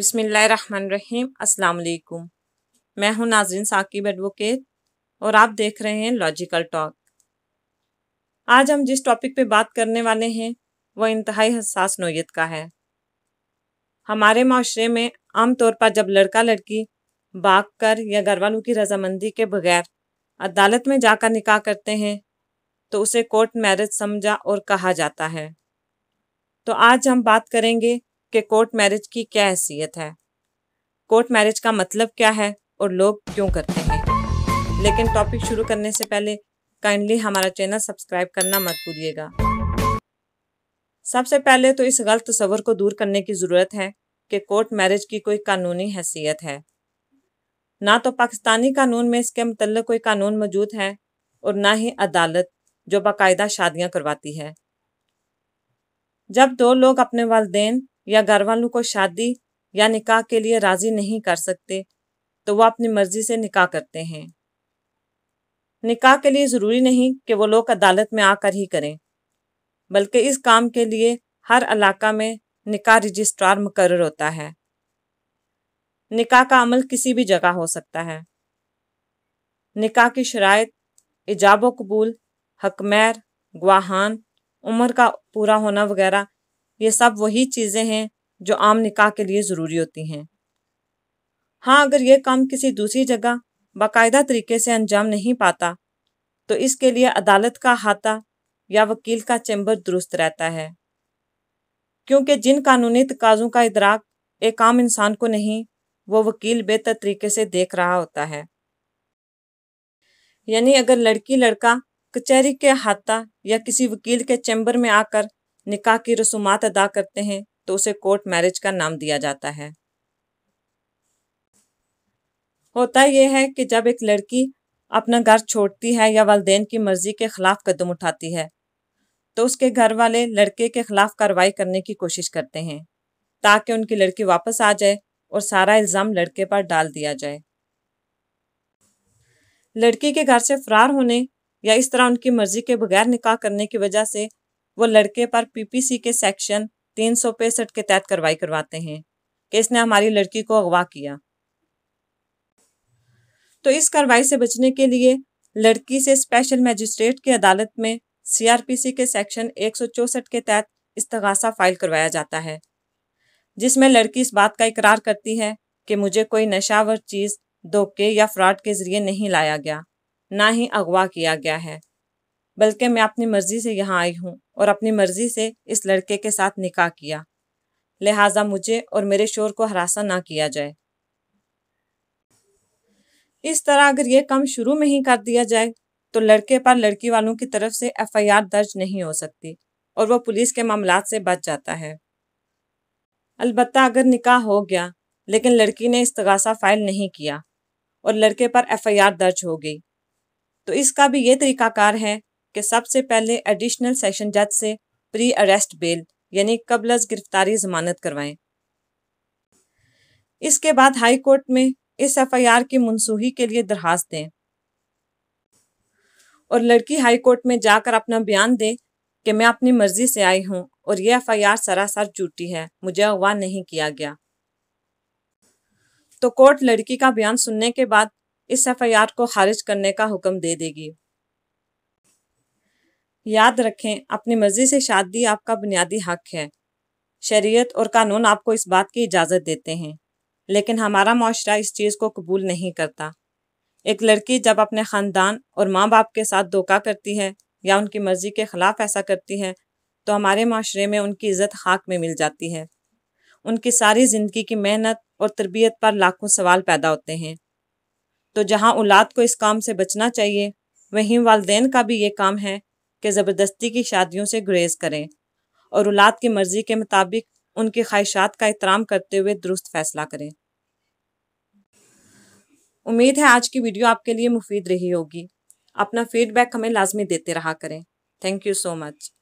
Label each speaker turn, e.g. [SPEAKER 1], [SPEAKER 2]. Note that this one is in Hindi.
[SPEAKER 1] बिसमीम असलकुम मैं हूं नाजरीन साकिब एडवोकेट और आप देख रहे हैं लॉजिकल टॉक आज हम जिस टॉपिक पे बात करने वाले हैं वह इंतहाई हसास नोयत का है हमारे माशरे में आम तौर पर जब लड़का लड़की भाग कर या घर वालों की रजामंदी के बगैर अदालत में जाकर निकाह करते हैं तो उसे कोर्ट मैरिज समझा और कहा जाता है तो आज हम बात करेंगे कि कोर्ट मैरिज की क्या हैसियत है कोर्ट मैरिज का मतलब क्या है और लोग क्यों करते हैं लेकिन टॉपिक शुरू करने से पहले काइंडली हमारा चैनल सब्सक्राइब करना मत भूलिएगा सबसे पहले तो इस गलत तस्वर को दूर करने की ज़रूरत है कि कोर्ट मैरिज की कोई कानूनी हैसियत है ना तो पाकिस्तानी कानून में इसके मतलब कोई कानून मौजूद है और ना ही अदालत जो बाकायदा शादियां करवाती है जब दो लोग अपने वालदेन या घर वालों को शादी या निकाह के लिए राज़ी नहीं कर सकते तो वह अपनी मर्जी से निकाह करते हैं निकाह के लिए ज़रूरी नहीं कि वो लोग अदालत में आकर ही करें बल्कि इस काम के लिए हर इलाका में निकाह रजिस्ट्रार मुकर होता है निकाह का अमल किसी भी जगह हो सकता है निकाह की शराय इजाब कबूल हकमैर गवाहान उम्र का पूरा होना वगैरह ये सब वही चीज़ें हैं जो आम निकाह के लिए ज़रूरी होती हैं हाँ अगर यह काम किसी दूसरी जगह बाकायदा तरीके से अंजाम नहीं पाता तो इसके लिए अदालत का हाथा या वकील का चैम्बर दुरुस्त रहता है क्योंकि जिन कानूनी तकाजों का इदराक एक आम इंसान को नहीं वो वकील बेहतर तरीके से देख रहा होता है यानी अगर लड़की लड़का कचहरी के हाथा या किसी वकील के चैम्बर में आकर निकाह की रसूमात अदा करते हैं तो उसे कोर्ट मैरिज का नाम दिया जाता है होता यह है कि जब एक लड़की अपना घर छोड़ती है या वालदेन की मर्जी के खिलाफ कदम उठाती है तो उसके घर वाले लड़के के खिलाफ कार्रवाई करने की कोशिश करते हैं ताकि उनकी लड़की वापस आ जाए और सारा इल्ज़ाम लड़के पर डाल दिया जाए लड़की के घर से फरार होने या इस तरह उनकी मर्जी के बगैर निकाह करने की वजह से वो लड़के पर पीपीसी के सेक्शन तीन सौ पैंसठ के तहत कार्रवाई करवाते हैं कि इसने हमारी लड़की को अगवा किया तो इस कार्रवाई से बचने के लिए लड़की से स्पेशल मजिस्ट्रेट की अदालत में सीआरपीसी के सेक्शन एक के तहत इस्तगासा फाइल करवाया जाता है जिसमें लड़की इस बात का इकरार करती है कि मुझे कोई नशावर चीज़ धोखे या फ्रॉड के जरिए नहीं लाया गया ना ही अगवा किया गया है बल्कि मैं अपनी मर्ज़ी से यहाँ आई हूँ और अपनी मर्ज़ी से इस लड़के के साथ निकाह किया लिहाजा मुझे और मेरे शोर को हरासा ना किया जाए इस तरह अगर यह काम शुरू में ही कर दिया जाए तो लड़के पर लड़की वालों की तरफ से एफआईआर दर्ज नहीं हो सकती और वह पुलिस के मामला से बच जाता है अलबत् अगर निकाह हो गया लेकिन लड़की ने इस्तगासा फाइल नहीं किया और लड़के पर एफआईआर दर्ज हो गई तो इसका भी ये तरीकाकार है कि सबसे पहले एडिशनल सेशन जज से प्री अरेस्ट बेल यानी कबलज गिरफ्तारी जमानत करवाएं इसके बाद हाई कोर्ट में इस एफआईआर की मनसूही के लिए दरखास्त दें और लड़की हाई कोर्ट में जाकर अपना बयान दे कि मैं अपनी मर्जी से आई हूं और यह एफआईआर सरासर झूठी है मुझे अगवा नहीं किया गया तो कोर्ट लड़की का बयान सुनने के बाद इस एफआईआर को खारिज करने का हुक्म दे देगी याद रखें अपनी मर्जी से शादी आपका बुनियादी हक है शरीयत और कानून आपको इस बात की इजाज़त देते हैं लेकिन हमारा माशरा इस चीज़ को कबूल नहीं करता एक लड़की जब अपने ख़ानदान और माँ बाप के साथ धोखा करती है या उनकी मर्ज़ी के ख़िलाफ़ ऐसा करती है तो हमारे माशरे में उनकी इज़्ज़त खाक में मिल जाती है उनकी सारी ज़िंदगी की मेहनत और तरबियत पर लाखों सवाल पैदा होते हैं तो जहाँ औलाद को इस काम से बचना चाहिए वहीं वालदेन का भी ये काम है कि ज़बरदस्ती की शादियों से गुरेज करें और औलाद की मर्ज़ी के मुताबिक उनकी ख्वाहिशात का एहतराम करते हुए दुरुस्त फैसला करें उम्मीद है आज की वीडियो आपके लिए मुफीद रही होगी अपना फीडबैक हमें लाजमी देते रहा करें थैंक यू सो मच